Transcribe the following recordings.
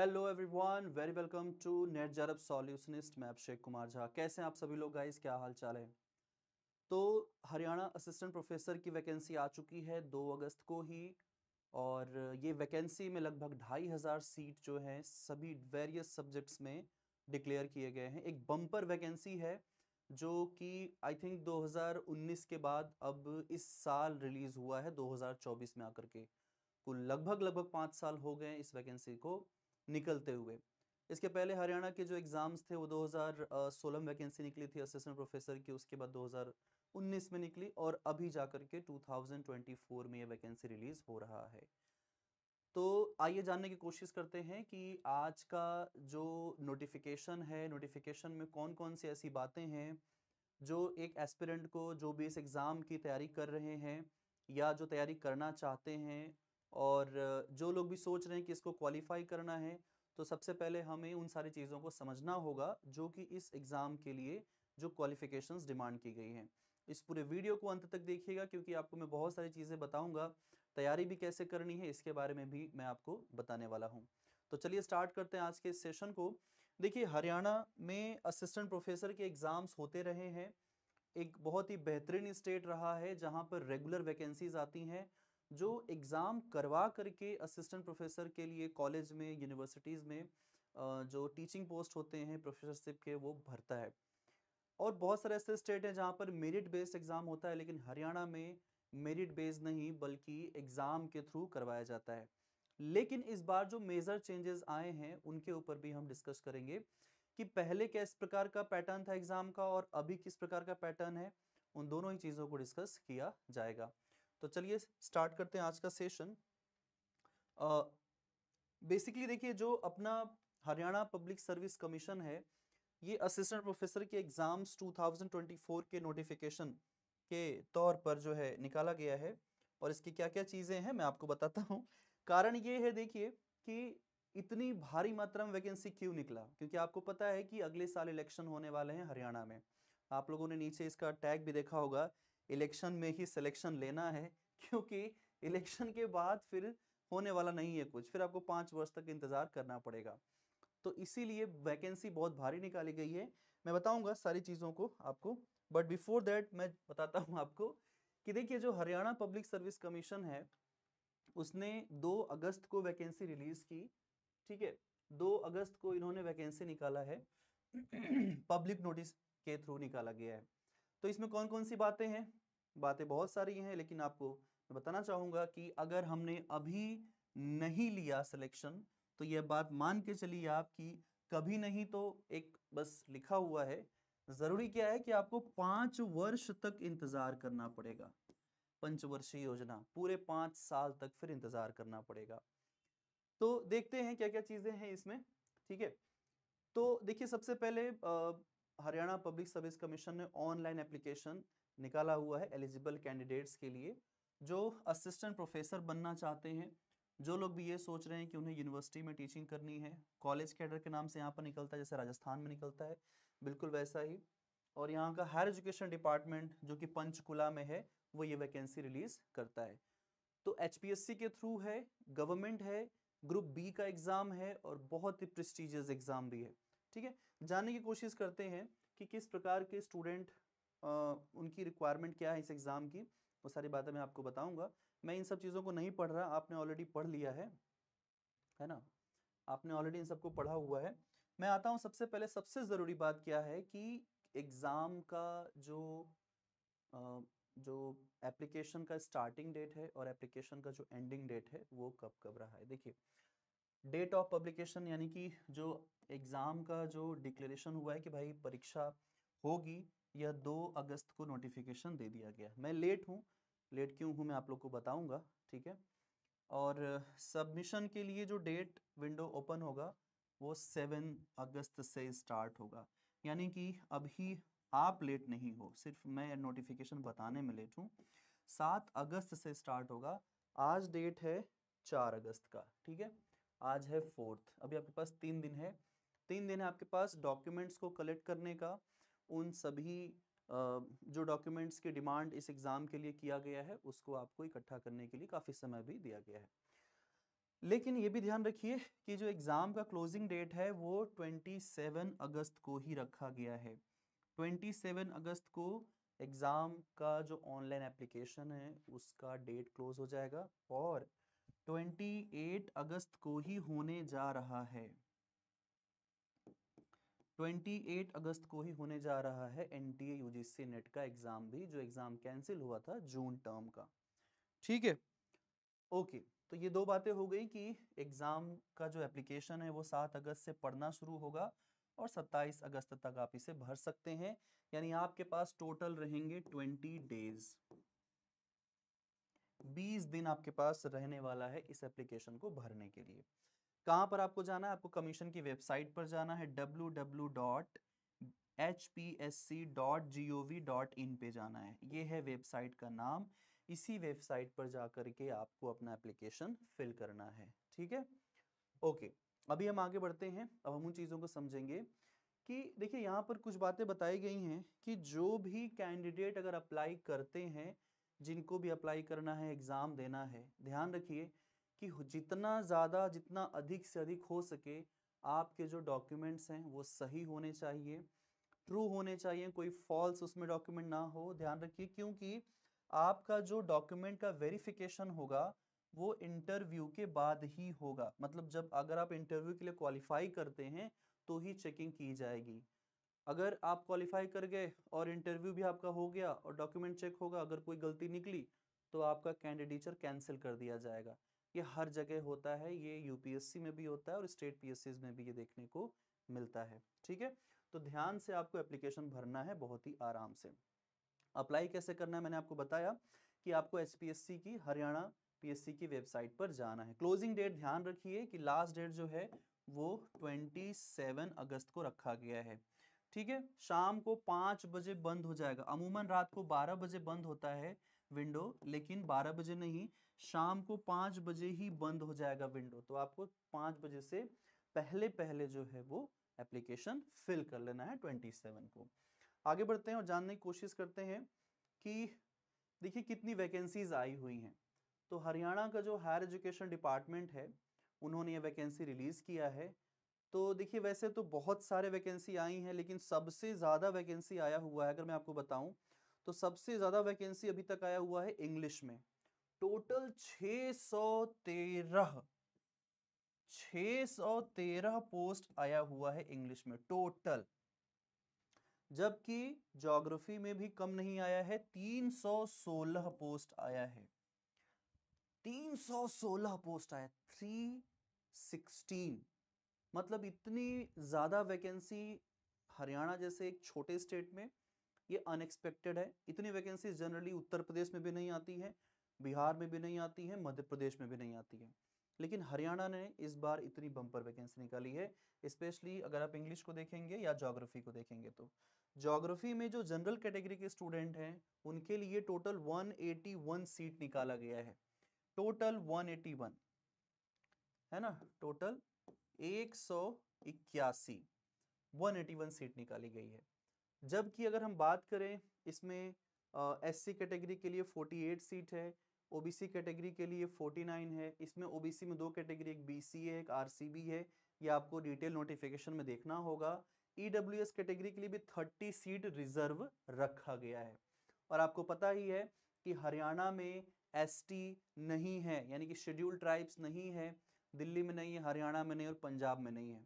Hello everyone very welcome to NET जरब solutionist मैं अभिषेक कुमार झा कैसे हैं आप सभी लोग गाइस क्या हाल चाल है तो हरियाणा असिस्टेंट प्रोफेसर की वैकेंसी आ चुकी है 2 अगस्त को ही और ये वैकेंसी में लगभग ढाई हज़ार सीट जो हैं सभी वेरियस सब्जेक्ट्स में डिक्लेयर किए गए हैं एक बम्पर वैकेंसी है जो कि आई थिंक 2019 के बाद अब इस साल रिलीज़ हुआ है 2024 में आकर के कुल लगभग लगभग पाँच साल हो गए इस वैकेंसी को निकलते हुए इसके पहले हरियाणा के जो एग्ज़ाम्स थे वो 2016 में वैकेंसी निकली थी असिस्टेंट प्रोफेसर की उसके बाद 2019 में निकली और अभी जाकर के 2024 में ये वैकेंसी रिलीज़ हो रहा है तो आइए जानने की कोशिश करते हैं कि आज का जो नोटिफिकेशन है नोटिफिकेशन में कौन कौन सी ऐसी बातें हैं जो एक एस्पिरेंट को जो भी इस एग्ज़ाम की तैयारी कर रहे हैं या जो तैयारी करना चाहते हैं और जो लोग भी सोच रहे हैं कि इसको क्वालिफाई करना है तो सबसे पहले हमें उन सारी चीज़ों को समझना होगा जो कि इस एग्ज़ाम के लिए जो क्वालिफिकेशंस डिमांड की गई हैं इस पूरे वीडियो को अंत तक देखिएगा क्योंकि आपको मैं बहुत सारी चीज़ें बताऊंगा तैयारी भी कैसे करनी है इसके बारे में भी मैं आपको बताने वाला हूँ तो चलिए स्टार्ट करते हैं आज के इस सेशन को देखिए हरियाणा में असिस्टेंट प्रोफेसर के एग्ज़ाम्स होते रहे हैं एक बहुत ही बेहतरीन स्टेट रहा है जहाँ पर रेगुलर वैकेंसीज आती हैं जो एग्ज़ाम करवा करके असिस्टेंट प्रोफेसर के लिए कॉलेज में यूनिवर्सिटीज़ में जो टीचिंग पोस्ट होते हैं प्रोफेसरशिप के वो भरता है और बहुत सारे ऐसे स्टेट हैं जहाँ पर मेरिट बेस्ड एग्ज़ाम होता है लेकिन हरियाणा में मेरिट बेस्ड नहीं बल्कि एग्ज़ाम के थ्रू करवाया जाता है लेकिन इस बार जो मेजर चेंजेस आए हैं उनके ऊपर भी हम डिस्कस करेंगे कि पहले किस प्रकार का पैटर्न था एग्ज़ाम का और अभी किस प्रकार का पैटर्न है उन दोनों ही चीज़ों को डिस्कस किया जाएगा तो चलिए स्टार्ट करते हैं आज का सेशन बेसिकली देखिए जो अपना हरियाणा पब्लिक सर्विस कमीशन है ये असिस्टेंट प्रोफेसर के एग्ज़ाम्स 2024 के नोटिफिकेशन के तौर पर जो है निकाला गया है और इसकी क्या क्या चीज़ें हैं मैं आपको बताता हूँ कारण ये है देखिए कि इतनी भारी मात्रा में वैकेंसी क्यों निकला क्योंकि आपको पता है कि अगले साल इलेक्शन होने वाले हैं हरियाणा में आप लोगों ने नीचे इसका टैग भी देखा होगा इलेक्शन में ही सिलेक्शन लेना है क्योंकि इलेक्शन के बाद फिर होने वाला नहीं है कुछ फिर आपको पाँच वर्ष तक इंतज़ार करना पड़ेगा तो इसीलिए वैकेंसी बहुत भारी निकाली गई है मैं बताऊंगा सारी चीज़ों को आपको बट बिफोर दैट मैं बताता हूँ आपको कि देखिए जो हरियाणा पब्लिक सर्विस कमीशन है उसने 2 अगस्त को वैकेंसी रिलीज़ की ठीक है 2 अगस्त को इन्होंने वैकेंसी निकाला है पब्लिक नोटिस के थ्रू निकाला गया है तो इसमें कौन कौन सी बातें हैं बातें बहुत सारी हैं लेकिन आपको मैं बताना चाहूंगा कि अगर हमने अभी नहीं लिया सिलेक्शन तो यह बात मान के चलिए आप कि कभी नहीं तो एक बस लिखा हुआ है जरूरी क्या है कि आपको पांच वर्ष तक इंतजार करना पड़ेगा पंचवर्षीय योजना पूरे पांच साल तक फिर इंतजार करना पड़ेगा तो देखते हैं क्या क्या चीजें हैं इसमें ठीक है तो देखिए सबसे पहले हरियाणा पब्लिक सर्विस कमीशन ने ऑनलाइन एप्लीकेशन निकाला हुआ है एलिजिबल कैंडिडेट्स के लिए जो असिस्टेंट प्रोफेसर बनना चाहते हैं जो लोग भी ये सोच रहे हैं कि उन्हें यूनिवर्सिटी में टीचिंग करनी है कॉलेज कैडर के नाम से यहाँ पर निकलता है जैसे राजस्थान में निकलता है बिल्कुल वैसा ही और यहाँ का हायर एजुकेशन डिपार्टमेंट जो कि पंचकुला में है वो ये वैकेंसी रिलीज करता है तो एच के थ्रू है गवर्नमेंट है ग्रुप बी का एग्ज़ाम है और बहुत ही प्रेस्टिजियस एग्ज़ाम भी है ठीक है जानने की कोशिश करते हैं कि किस प्रकार के स्टूडेंट उनकी रिक्वायरमेंट क्या है इस एग्ज़ाम की वो सारी बातें मैं आपको बताऊंगा मैं इन सब चीज़ों को नहीं पढ़ रहा आपने ऑलरेडी पढ़ लिया है है ना आपने ऑलरेडी इन सबको पढ़ा हुआ है मैं आता हूँ सबसे पहले सबसे ज़रूरी बात क्या है कि एग्ज़ाम का जो जो एप्लीकेशन का स्टार्टिंग डेट है और एप्लीकेशन का जो एंडिंग डेट है वो कब कब रहा है देखिए डेट ऑफ पब्लिकेशन यानी कि जो एग्ज़ाम का जो डिक्लेरेशन हुआ है कि भाई परीक्षा होगी यह दो अगस्त को नोटिफिकेशन दे दिया गया मैं लेट हूँ लेट क्यों हूँ मैं आप लोग को बताऊँगा ठीक है और सबमिशन के लिए जो डेट विंडो ओपन होगा वो सेवन अगस्त से स्टार्ट होगा यानी कि अभी आप लेट नहीं हो सिर्फ मैं नोटिफिकेशन बताने में लेट हूँ सात अगस्त से स्टार्ट होगा आज डेट है चार अगस्त का ठीक है आज है फोर्थ अभी आपके पास तीन दिन है तीन दिन है आपके पास डॉक्यूमेंट्स को कलेक्ट करने का उन सभी जो डॉक्यूमेंट्स की डिमांड इस एग्ज़ाम के लिए किया गया है उसको आपको इकट्ठा करने के लिए काफ़ी समय भी दिया गया है लेकिन ये भी ध्यान रखिए कि जो एग्ज़ाम का क्लोजिंग डेट है वो 27 अगस्त को ही रखा गया है 27 अगस्त को एग्ज़ाम का जो ऑनलाइन एप्लीकेशन है उसका डेट क्लोज हो जाएगा और 28 अगस्त को ही होने जा रहा है 28 अगस्त को ही होने जा रहा है एन टी यूजीसी नेट का एग्जाम भी जो एग्जाम कैंसिल हुआ था जून टर्म का ठीक है ओके तो ये दो बातें हो गई कि एग्जाम का जो एप्लीकेशन है वो सात अगस्त से पढ़ना शुरू होगा और 27 अगस्त तक आप इसे भर सकते हैं यानी आपके पास टोटल रहेंगे 20 डेज 20 दिन आपके पास रहने वाला है इस एप्लीकेशन को भरने के लिए कहाँ पर आपको जाना है आपको कमीशन की वेबसाइट पर जाना है W W dot H P S C dot G O V dot in पे जाना है ये है वेबसाइट का नाम इसी वेबसाइट पर जा कर के आपको अपना एप्लीकेशन फिल करना है ठीक है ओके अभी हम आगे बढ़ते हैं अब हम उन चीज़ों को समझेंगे कि देखिए यहाँ पर कुछ बातें बताई गई हैं कि जो भी कैंडिडेट अगर अप्लाई करते हैं जिनको भी अप्लाई करना है एग्ज़ाम देना है ध्यान रखिए कि जितना ज़्यादा जितना अधिक से अधिक हो सके आपके जो डॉक्यूमेंट्स हैं वो सही होने चाहिए ट्रू होने चाहिए कोई फॉल्स उसमें डॉक्यूमेंट ना हो ध्यान रखिए क्योंकि आपका जो डॉक्यूमेंट का वेरिफिकेशन होगा वो इंटरव्यू के बाद ही होगा मतलब जब अगर आप इंटरव्यू के लिए क्वालिफाई करते हैं तो ही चेकिंग की जाएगी अगर आप क्वालिफाई कर गए और इंटरव्यू भी आपका हो गया और डॉक्यूमेंट चेक होगा अगर कोई गलती निकली तो आपका कैंडिडेचर कैंसिल कर दिया जाएगा ये हर जगह होता है ये यूपीएससी में भी होता है और स्टेट पीएससी में भी ये देखने को मिलता है ठीक है तो ध्यान से आपको एप्लीकेशन भरना है बहुत ही आराम से अप्लाई कैसे करना है मैंने आपको बताया कि आपको एच की हरियाणा पीएससी की वेबसाइट पर जाना है क्लोजिंग डेट ध्यान रखिए कि लास्ट डेट जो है वो 27 अगस्त को रखा गया है ठीक है शाम को पाँच बजे बंद हो जाएगा अमूमन रात को बारह बजे बंद होता है विंडो लेकिन बारह बजे नहीं शाम को पांच बजे ही बंद हो जाएगा विंडो तो आपको पांच बजे से पहले पहले जो है वो एप्लीकेशन फिल कर लेना है ट्वेंटी सेवन को आगे बढ़ते हैं और जानने की कोशिश करते हैं कि देखिए कितनी वैकेंसीज आई हुई हैं तो हरियाणा का जो हायर एजुकेशन डिपार्टमेंट है उन्होंने ये वैकेंसी रिलीज़ किया है तो देखिए वैसे तो बहुत सारे वैकेंसी आई हैं लेकिन सबसे ज़्यादा वैकेंसी आया हुआ है अगर मैं आपको बताऊं तो सबसे ज़्यादा वैकेंसी अभी तक आया हुआ है इंग्लिश में टोटल 613 613 पोस्ट आया हुआ है इंग्लिश में टोटल जबकि ज्योग्राफी में भी कम नहीं आया है 316 पोस्ट आया है 316 पोस्ट आया 316 मतलब इतनी ज़्यादा वैकेंसी हरियाणा जैसे एक छोटे स्टेट में ये अनएक्सपेक्टेड है इतनी वैकेंसी जनरली उत्तर प्रदेश में भी नहीं आती है बिहार में भी नहीं आती है मध्य प्रदेश में भी नहीं आती है लेकिन हरियाणा ने इस बार इतनी बम्पर वैकेंसी निकाली है स्पेशली अगर आप इंग्लिश को देखेंगे या जोग्राफी को देखेंगे तो जोग्राफी में जो जनरल कैटेगरी के स्टूडेंट हैं उनके लिए टोटल 181 सीट निकाला गया है टोटल 181 है ना टोटल एक सौ इक्यासी वन सीट निकाली गई है जबकि अगर हम बात करें इसमें एस सी कैटेगरी के लिए 48 सीट है ओबीसी कैटेगरी के लिए 49 है इसमें ओबीसी में दो कैटेगरी एक बीसी है एक आरसीबी है ये आपको डिटेल नोटिफिकेशन में देखना होगा ईडब्ल्यू कैटेगरी के लिए भी 30 सीट रिजर्व रखा गया है और आपको पता ही है कि हरियाणा में एसटी नहीं है यानी कि शेड्यूल ट्राइब्स नहीं है दिल्ली में नहीं है हरियाणा में नहीं और पंजाब में नहीं है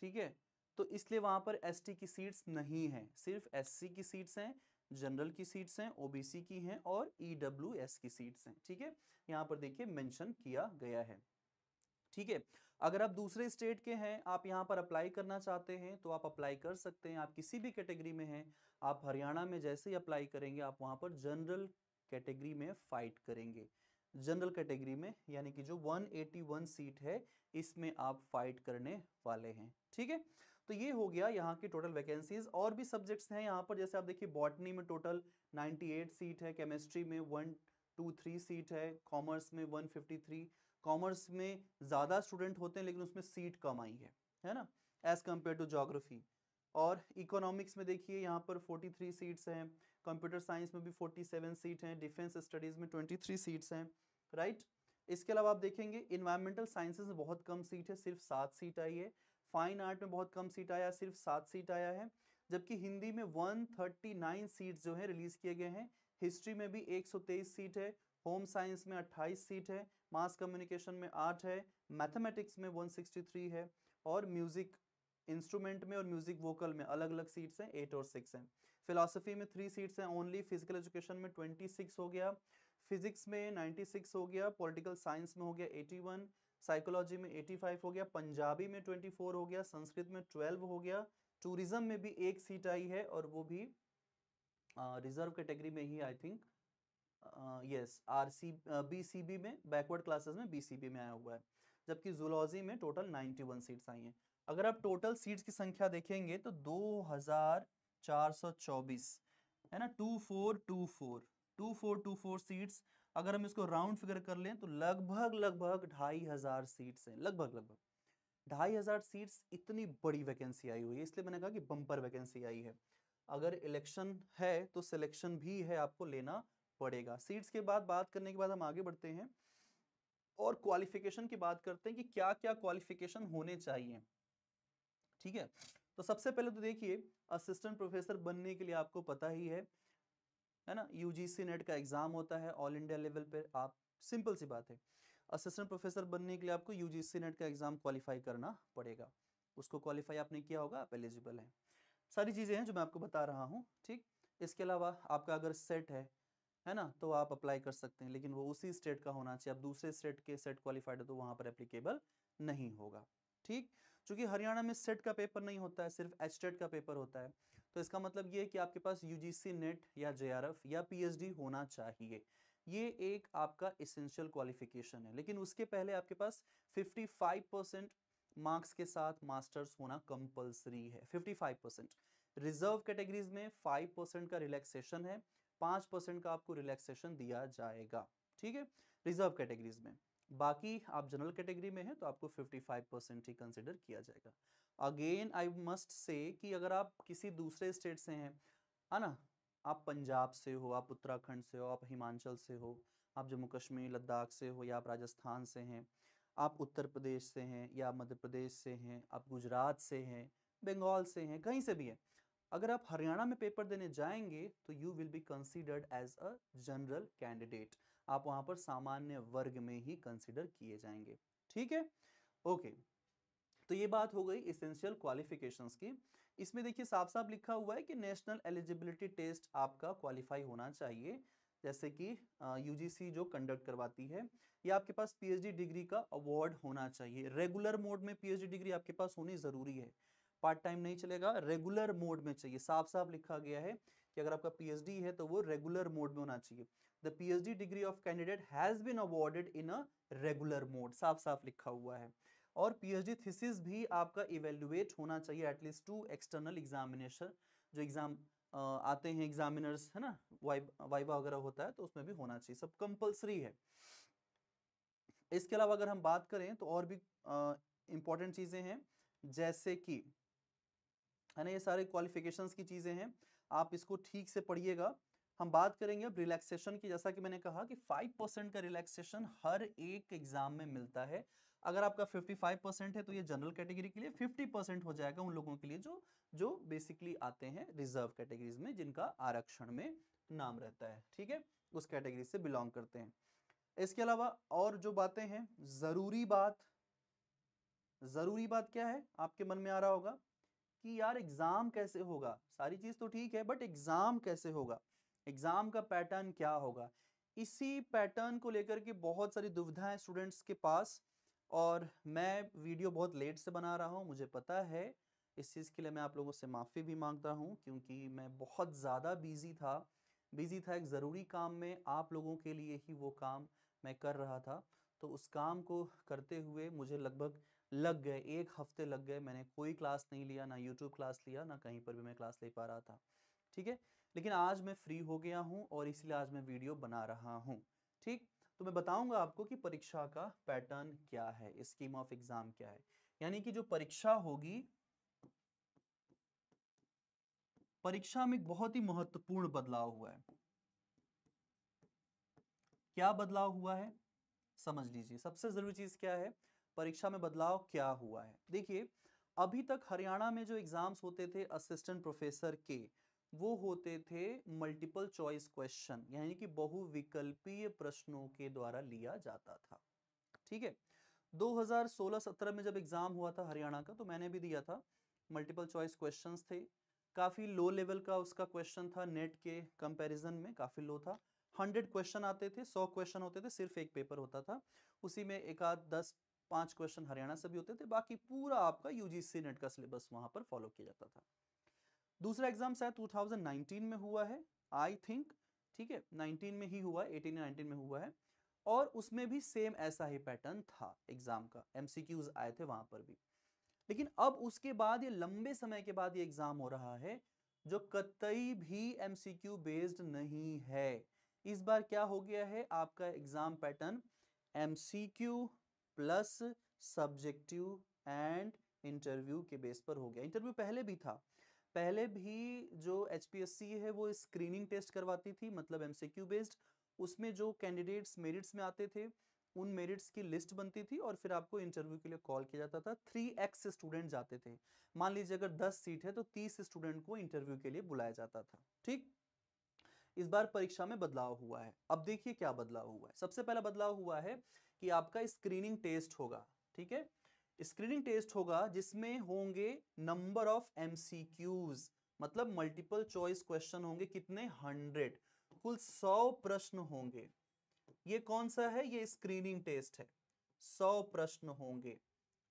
ठीक है तो इसलिए वहाँ पर एस की सीट्स नहीं है सिर्फ एस की सीट्स हैं जनरल की सीट्स हैं ओबीसी की हैं और ईडब्ल्यूएस की सीट्स हैं ठीक है यहाँ पर देखिए मेंशन किया गया है ठीक है अगर आप दूसरे स्टेट के हैं आप यहाँ पर अप्लाई करना चाहते हैं तो आप अप्लाई कर सकते हैं आप किसी भी कैटेगरी में हैं आप हरियाणा में जैसे ही अप्लाई करेंगे आप वहाँ पर जनरल कैटेगरी में फाइट करेंगे जनरल कैटेगरी में यानी कि जो 181 सीट है इसमें आप फाइट करने वाले हैं ठीक है तो ये हो गया यहाँ की टोटल वैकेंसीज और भी सब्जेक्ट्स हैं यहाँ पर जैसे आप देखिए बॉटनी में टोटल 98 सीट है केमिस्ट्री में 123 सीट है कॉमर्स में 153 कॉमर्स में ज़्यादा स्टूडेंट होते हैं लेकिन उसमें सीट कम आई है है ना एज़ कम्पेयर टू जोग्राफी और इकोनॉमिक्स में देखिए यहाँ पर फोर्टी सीट्स हैं कंप्यूटर साइंस में भी 47 सीट हैं डिफेंस स्टडीज़ में 23 सीट्स हैं राइट इसके अलावा आप देखेंगे इन्वायरमेंटल साइंसेज में बहुत कम सीट है सिर्फ सात सीट आई है फाइन आर्ट में बहुत कम सीट आया सिर्फ सात सीट आया है जबकि हिंदी में 139 सीट्स जो है रिलीज किए गए हैं हिस्ट्री में भी एक सीट है होम साइंस में 28 सीट है मास कम्युनिकेशन में 8 है मैथमेटिक्स में 163 है और म्यूजिक इंस्ट्रूमेंट में और म्यूजिक वोकल में अलग अलग सीट्स हैं एट और सिक्स हैं फिलासफी में थ्री सीट्स हैं ओनली फिजिकल एजुकेशन में ट्वेंटी सिक्स हो गया फिजिक्स में नाइन्टी सिक्स हो गया पॉलिटिकल साइंस में हो गया एटी वन साइकोलॉजी में एटी फाइव हो गया पंजाबी में ट्वेंटी फोर हो गया संस्कृत में ट्वेल्व हो गया टूरिज्म में भी एक सीट आई है और वो भी रिजर्व uh, कैटेगरी में ही I think yes R C B में बैकवर्ड क्लासेस में बी में आया हुआ है जबकि जुलॉजी में टोटल नाइन्टी सीट्स आई हैं अगर आप टोटल सीट्स की संख्या देखेंगे तो दो 424 है ना 2424 2424 सीट्स अगर हम इसको राउंड फिगर कर लें तो लगभग लगभग ढाई हजार सीट्स हैं लगभग लगभग ढाई हजार सीट्स इतनी बड़ी वैकेंसी आई हुई है इसलिए मैंने कहा कि बम्पर वैकेंसी आई है अगर इलेक्शन है तो सिलेक्शन भी है आपको लेना पड़ेगा सीट्स के बाद बात करने के बाद हम आगे बढ़ते हैं और क्वालिफिकेशन की बात करते हैं कि क्या क्या क्वालिफिकेशन होने चाहिए ठीक है तो सबसे पहले तो देखिए असिस्टेंट प्रोफेसर बनने के लिए आपको पता ही है है ना यूजीसी नेट का एग्जाम होता है ऑल इंडिया लेवल पर आप सिंपल सी बात है असिस्टेंट प्रोफेसर बनने के लिए आपको यूजीसी नेट का एग्जाम क्वालिफाई करना पड़ेगा उसको क्वालिफाई आपने किया होगा आप एलिजिबल हैं सारी चीज़ें हैं जो मैं आपको बता रहा हूँ ठीक इसके अलावा आपका अगर सेट है है ना तो आप अप्लाई कर सकते हैं लेकिन वो उसी स्टेट का होना चाहिए आप दूसरे स्टेट के सेट क्वालिफाइड है तो वहाँ पर एप्लीकेबल नहीं होगा ठीक चूंकि हरियाणा में सेट का पेपर नहीं होता है सिर्फ एच का पेपर होता है तो इसका मतलब ये है कि आपके पास यूजीसी नेट या जे या पीएचडी होना चाहिए ये एक आपका इसेंशियल क्वालिफिकेशन है लेकिन उसके पहले आपके पास 55 परसेंट मार्क्स के साथ मास्टर्स होना कंपलसरी है 55 परसेंट रिजर्व कैटेगरीज में 5 परसेंट का रिलैक्सेशन है 5 परसेंट का आपको रिलैक्सेशन दिया जाएगा ठीक है रिजर्व कैटेगरीज में बाकी आप जनरल कैटेगरी में हैं तो आपको 55 परसेंट ही कंसिडर किया जाएगा अगेन आई मस्ट से कि अगर आप किसी दूसरे स्टेट से हैं है ना आप पंजाब से हो आप उत्तराखंड से हो आप हिमाचल से हो आप जम्मू कश्मीर लद्दाख से हो या आप राजस्थान से हैं आप उत्तर प्रदेश से हैं या मध्य प्रदेश से हैं आप गुजरात से हैं बंगाल से हैं कहीं से भी हैं अगर आप हरियाणा में पेपर देने जाएंगे तो you will be considered as a general candidate आप वहां पर सामान्य वर्ग में ही कंसिडर किए जाएंगे ठीक है ओके तो ये बात हो गई इसेंशियल क्वालिफिकेशन की इसमें देखिए साफ साफ लिखा हुआ है कि नेशनल एलिजिबिलिटी टेस्ट आपका क्वालिफाई होना चाहिए जैसे कि यूजीसी जो कंडक्ट करवाती है या आपके पास पीएचडी डिग्री का अवार्ड होना चाहिए रेगुलर मोड में पीएचडी डिग्री आपके पास होनी ज़रूरी है पार्ट टाइम नहीं चलेगा रेगुलर मोड में चाहिए साफ साफ लिखा गया है कि अगर आपका पीएचडी है तो वो रेगुलर मोड में होना चाहिए the PhD degree of candidate has been awarded in a regular mode साफ साफ लिखा हुआ है और पीएचडी थीसिस भी आपका इवेल्युएट होना चाहिए एटलीस्ट टू एक्सटर्नल एग्जामिनेशन जो एग्जाम आते हैं एग्जामिनर्स है ना वाइब वाइबा वगैरह होता है तो उसमें भी होना चाहिए सब कंपल्सरी है इसके अलावा अगर हम बात करें तो और भी इम्पोर्टेंट चीज़ें हैं जैसे कि है ना ये सारे क्वालिफिकेशंस की चीज़ें हैं आप इसको ठीक से पढ़िएगा हम बात करेंगे अब रिलैक्सेशन की जैसा कि मैंने कहा कि 5 परसेंट का रिलैक्सेशन हर एक एग्जाम में मिलता है अगर आपका 55 परसेंट है तो ये जनरल कैटेगरी के लिए 50 परसेंट हो जाएगा उन लोगों के लिए जो जो बेसिकली आते हैं रिजर्व कैटेगरीज में जिनका आरक्षण में नाम रहता है ठीक है उस कैटेगरी से बिलोंग करते हैं इसके अलावा और जो बातें हैं ज़रूरी बात ज़रूरी बात क्या है आपके मन में आ रहा होगा कि यार एग्ज़ाम कैसे होगा सारी चीज़ तो ठीक है बट एग्ज़ाम कैसे होगा एग्ज़ाम का पैटर्न क्या होगा इसी पैटर्न को लेकर के बहुत सारी दुविधाएं स्टूडेंट्स के पास और मैं वीडियो बहुत लेट से बना रहा हूँ मुझे पता है इस चीज़ के लिए मैं आप लोगों से माफ़ी भी मांगता हूँ क्योंकि मैं बहुत ज़्यादा बिज़ी था बिज़ी था एक ज़रूरी काम में आप लोगों के लिए ही वो काम मैं कर रहा था तो उस काम को करते हुए मुझे लगभग लग गए एक हफ्ते लग गए मैंने कोई क्लास नहीं लिया ना यूट्यूब क्लास लिया ना कहीं पर भी मैं क्लास ले पा रहा था ठीक है लेकिन आज मैं फ्री हो गया हूँ और इसलिए आज मैं वीडियो बना रहा हूँ ठीक तो मैं बताऊंगा आपको कि परीक्षा का पैटर्न क्या है स्कीम ऑफ एग्जाम क्या है यानी कि जो परीक्षा होगी परीक्षा में बहुत ही महत्वपूर्ण बदलाव हुआ है क्या बदलाव हुआ है समझ लीजिए सबसे जरूरी चीज क्या है परीक्षा में बदलाव क्या हुआ है देखिए अभी तक हरियाणा में जो एग्जाम्स होते थे असिस्टेंट प्रोफेसर के वो होते थे मल्टीपल चॉइस क्वेश्चन यानी कि बहुविकल्पीय प्रश्नों के द्वारा लिया जाता था ठीक है 2016-17 में जब एग्जाम हुआ था हरियाणा का तो मैंने भी दिया था मल्टीपल चॉइस क्वेश्चंस थे काफ़ी लो लेवल का उसका क्वेश्चन था नेट के कंपैरिजन में काफ़ी लो था हंड्रेड क्वेश्चन आते थे सौ क्वेश्चन होते थे सिर्फ एक पेपर होता था उसी में एक आध दस पांच क्वेश्चन हरियाणा से भी होते थे बाकी पूरा आपका यूजीसी नेट का सिलेबस वहां पर फॉलो किया जाता था दूसरा एग्जाम शायद 2019 में हुआ है आई थिंक ठीक है 19 में ही हुआ 18 या 19 में हुआ है और उसमें भी सेम ऐसा ही पैटर्न था एग्जाम का एमसीक्यूज आए थे वहां पर भी लेकिन अब उसके बाद ये लंबे समय के बाद ये एग्जाम हो रहा है जो कतई भी एमसीक्यू बेस्ड नहीं है इस बार क्या हो गया है आपका exam pattern MCQ plus subjective and interview के बेस पर हो गया इंटरव्यू पहले भी था पहले भी जो एच है वो स्क्रीनिंग टेस्ट करवाती थी मतलब एम बेस्ड उसमें जो कैंडिडेट्स मेरिट्स में आते थे उन मेरिट्स की लिस्ट बनती थी और फिर आपको इंटरव्यू के लिए कॉल किया जाता था थ्री एक्स स्टूडेंट जाते थे मान लीजिए अगर दस सीट है तो तीस स्टूडेंट को इंटरव्यू के लिए बुलाया जाता था ठीक इस बार परीक्षा में बदलाव हुआ है अब देखिए क्या बदलाव हुआ है सबसे पहला बदलाव हुआ है कि आपका स्क्रीनिंग टेस्ट होगा ठीक है स्क्रीनिंग टेस्ट होगा जिसमें होंगे नंबर ऑफ एमसीक्यूज मतलब मल्टीपल चॉइस क्वेश्चन होंगे कितने हंड्रेड कुल सौ प्रश्न होंगे ये कौन सा है ये स्क्रीनिंग टेस्ट है सौ प्रश्न होंगे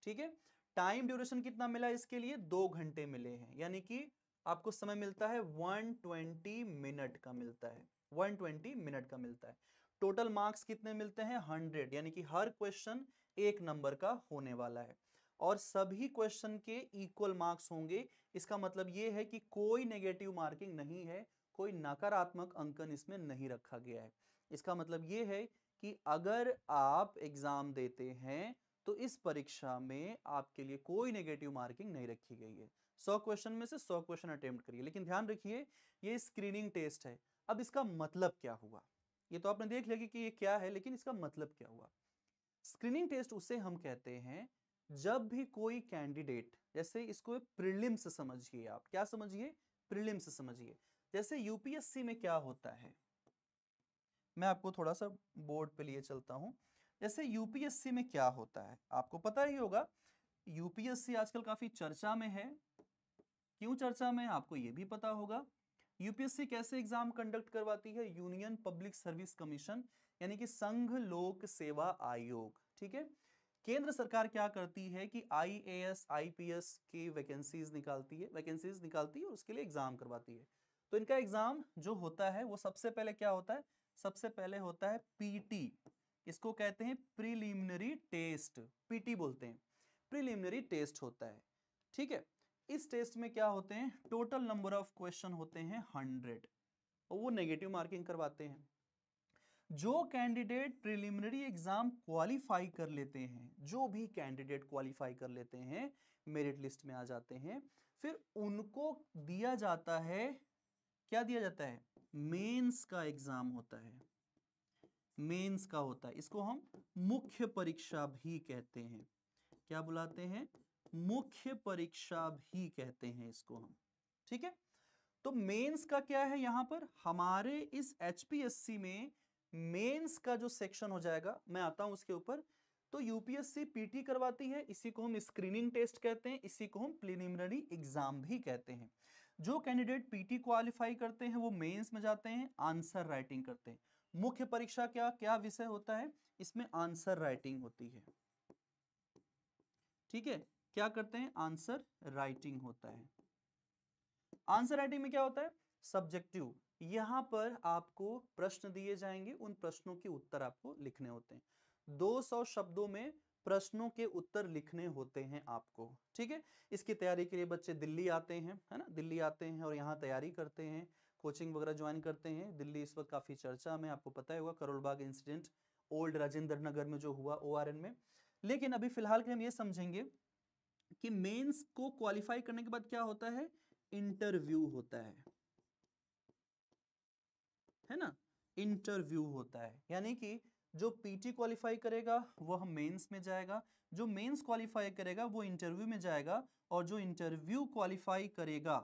ठीक है टाइम ड्यूरेशन कितना मिला इसके लिए दो घंटे मिले हैं यानी कि आपको समय मिलता है 120 मिनट का मिलता है 120 मिनट का मिलता है टोटल मार्क्स कितने मिलते हैं 100 यानी कि हर क्वेश्चन एक नंबर का होने वाला है और सभी क्वेश्चन के इक्वल मार्क्स होंगे इसका मतलब ये है कि कोई नेगेटिव मार्किंग नहीं है कोई नकारात्मक अंकन इसमें नहीं रखा गया है इसका मतलब ये है कि अगर आप एग्जाम देते हैं तो इस परीक्षा में आपके लिए कोई नेगेटिव मार्किंग नहीं रखी गई है सौ क्वेश्चन में से सौ क्वेश्चन अटेम्प्ट करिए लेकिन ध्यान रखिए ये स्क्रीनिंग टेस्ट है अब इसका मतलब क्या हुआ ये तो आपने देख लिया कि ये क्या है लेकिन इसका मतलब क्या हुआ स्क्रीनिंग टेस्ट उसे हम कहते हैं हम्म। जब भी कोई कैंडिडेट जैसे इसको प्रिलिम्स समझिए आप क्या समझिए प्रिलिम्स समझिए जैसे यूपीएससी में क्या होता है मैं आपको थोड़ा सा बोर्ड पे लिए चलता हूँ जैसे यूपीएससी में क्या होता है आपको पता ही होगा यूपीएससी आजकल काफी चर्चा में है क्यों चर्चा में आपको ये भी पता होगा यूपीएससी कैसे एग्जाम कंडक्ट करवाती है यूनियन पब्लिक सर्विस कमीशन यानी कि संघ लोक सेवा आयोग ठीक है केंद्र सरकार क्या करती है कि I A S I P S की वैकेंसीज निकालती है वैकेंसीज निकालती है और उसके लिए एग्जाम करवाती है तो इनका एग्जाम जो होता है वो सबसे पहले क्या होता है सबसे पहले होता है पीटी इसको कहते हैं प्रीलिमिनरी टेस्ट पीटी बोलते हैं प्रीलिमिनरी टेस्ट होता है ठीक है इस टेस्ट में क्या होते हैं टोटल नंबर ऑफ क्वेश्चन होते हैं हंड्रेड और वो नेगेटिव मार्किंग करवाते हैं जो कैंडिडेट प्रिलिमिनरी एग्ज़ाम क्वालिफाई कर लेते हैं जो भी कैंडिडेट क्वालिफाई कर लेते हैं मेरिट लिस्ट में आ जाते हैं फिर उनको दिया जाता है क्या दिया जाता है मेंस का एग्ज़ाम होता है मेंस का होता है इसको हम मुख्य परीक्षा भी कहते हैं क्या बुलाते हैं मुख्य परीक्षा भी कहते हैं इसको हम ठीक है तो मेंस का क्या है यहां पर हमारे इस एचपीएससी में मेंस का जो सेक्शन हो जाएगा मैं आता हूं उसके ऊपर तो यूपीएससी पीटी करवाती है इसी को हम स्क्रीनिंग टेस्ट कहते हैं इसी को हम प्रिलिमिनरी एग्जाम भी कहते हैं जो कैंडिडेट पीटी क्वालिफाई करते हैं वो मेंस में जाते हैं आंसर राइटिंग करते हैं मुख्य परीक्षा क्या क्या विषय होता है इसमें आंसर राइटिंग होती है ठीक है क्या करते हैं आंसर राइटिंग होता है आंसर राइटिंग में क्या होता है सब्जेक्टिव यहाँ पर आपको प्रश्न दिए जाएंगे उन प्रश्नों के उत्तर आपको लिखने होते हैं 200 शब्दों में प्रश्नों के उत्तर लिखने होते हैं आपको ठीक है इसकी तैयारी के लिए बच्चे दिल्ली आते हैं है ना दिल्ली आते हैं और यहाँ तैयारी करते हैं कोचिंग वगैरह ज्वाइन करते हैं दिल्ली इस वक्त काफ़ी चर्चा में आपको पता है होगा करोलबाग इंसिडेंट ओल्ड राजेंद्र नगर में जो हुआ ओ में लेकिन अभी फिलहाल के हम ये समझेंगे कि मेंस को क्वालिफाई करने के बाद क्या होता है इंटरव्यू होता है है ना इंटरव्यू होता है यानी कि जो पीटी क्वालिफाई करेगा वह मेंस में जाएगा जो मेंस क्वालिफाई करेगा वो इंटरव्यू में जाएगा और जो इंटरव्यू क्वालिफाई करेगा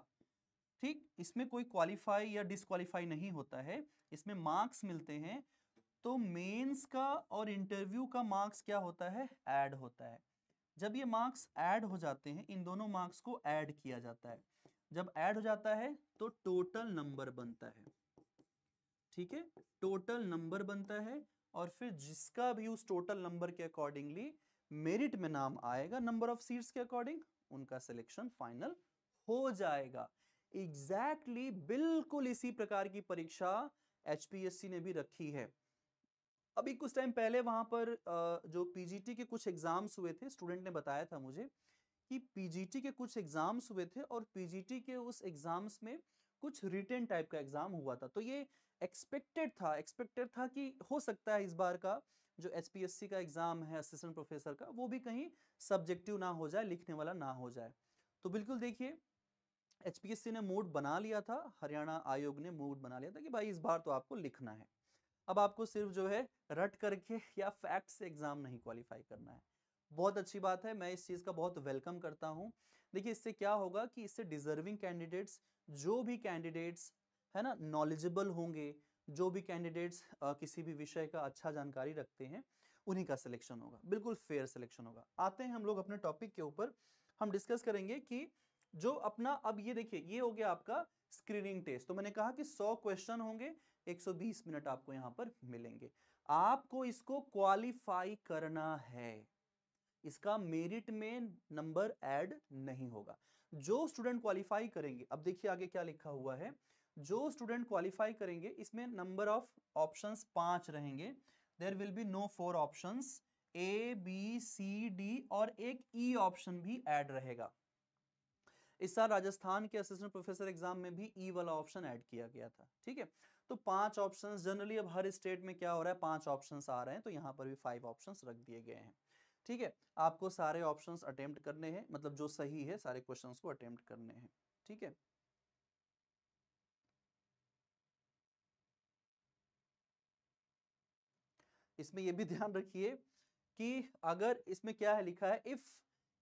ठीक इसमें कोई क्वालिफाई या डिसक्वालीफाई नहीं होता है इसमें मार्क्स मिलते हैं तो मेंस का और इंटरव्यू का मार्क्स क्या होता है ऐड होता है जब ये मार्क्स ऐड हो जाते हैं इन दोनों मार्क्स को ऐड किया जाता है जब ऐड हो जाता है तो टोटल नंबर बनता है ठीक है टोटल नंबर बनता है और फिर जिसका भी उस टोटल नंबर के अकॉर्डिंगली मेरिट में नाम आएगा नंबर ऑफ सीट्स के अकॉर्डिंग उनका सिलेक्शन फाइनल हो जाएगा एग्जैक्टली exactly, बिल्कुल इसी प्रकार की परीक्षा एचपीएससी ने भी रखी है अभी कुछ टाइम पहले वहां पर जो पीजीटी के कुछ एग्जाम्स हुए थे स्टूडेंट ने बताया था मुझे कि पीजीटी के कुछ एग्जाम्स हुए थे और पीजीटी के उस एग्जाम्स में कुछ रिटर्न टाइप का एग्जाम हुआ था तो ये एक्सपेक्टेड था एक्सपेक्टेड था कि हो सकता है इस बार का जो एच का एग्ज़ाम है असिस्टेंट प्रोफेसर का वो भी कहीं सब्जेक्टिव ना हो जाए लिखने वाला ना हो जाए तो बिल्कुल देखिए एच ने मूड बना लिया था हरियाणा आयोग ने मूड बना लिया था कि भाई इस बार तो आपको लिखना है अब आपको सिर्फ जो है रट करके या फैक्ट से एग्ज़ाम नहीं क्वालिफाई करना है बहुत अच्छी बात है मैं इस चीज़ का बहुत वेलकम करता हूँ देखिए इससे क्या होगा कि इससे डिजर्विंग कैंडिडेट्स जो भी कैंडिडेट्स है ना नॉलेजेबल होंगे जो भी कैंडिडेट्स किसी भी विषय का अच्छा जानकारी रखते हैं उन्हीं का सिलेक्शन होगा बिल्कुल फेयर सिलेक्शन होगा आते हैं हम लोग अपने टॉपिक के ऊपर हम डिस्कस करेंगे कि जो अपना अब ये देखिए ये हो गया आपका स्क्रीनिंग टेस्ट तो मैंने कहा कि 100 क्वेश्चन होंगे 120 मिनट आपको यहां पर मिलेंगे आपको इसको क्वालिफाई करना है इसका मेरिट में नंबर ऐड नहीं होगा जो स्टूडेंट क्वालिफाई करेंगे अब देखिए आगे क्या लिखा हुआ है जो स्टूडेंट क्वालिफाई करेंगे इसमें नंबर ऑफ ऑप्शंस पांच रहेंगे there will be no four options A B C D और एक ई e ऑप्शन भी ऐड रहेगा इस साल राजस्थान के असिस्टेंट प्रोफेसर एग्जाम में भी ई e वाला ऑप्शन ऐड किया गया था ठीक है तो पांच ऑप्शंस जनरली अब हर स्टेट में क्या हो रहा है पांच ऑप्शंस आ रहे हैं तो यहाँ पर भी फाइव ऑप्शंस रख दिए गए हैं ठीक है आपको सारे ऑप्शंस अटेम्प्ट करने हैं मतलब जो सही है सारे क्वेश्चंस को अटेम्प्ट करने हैं ठीक है थीके? इसमें यह भी ध्यान रखिए कि अगर इसमें क्या है लिखा है if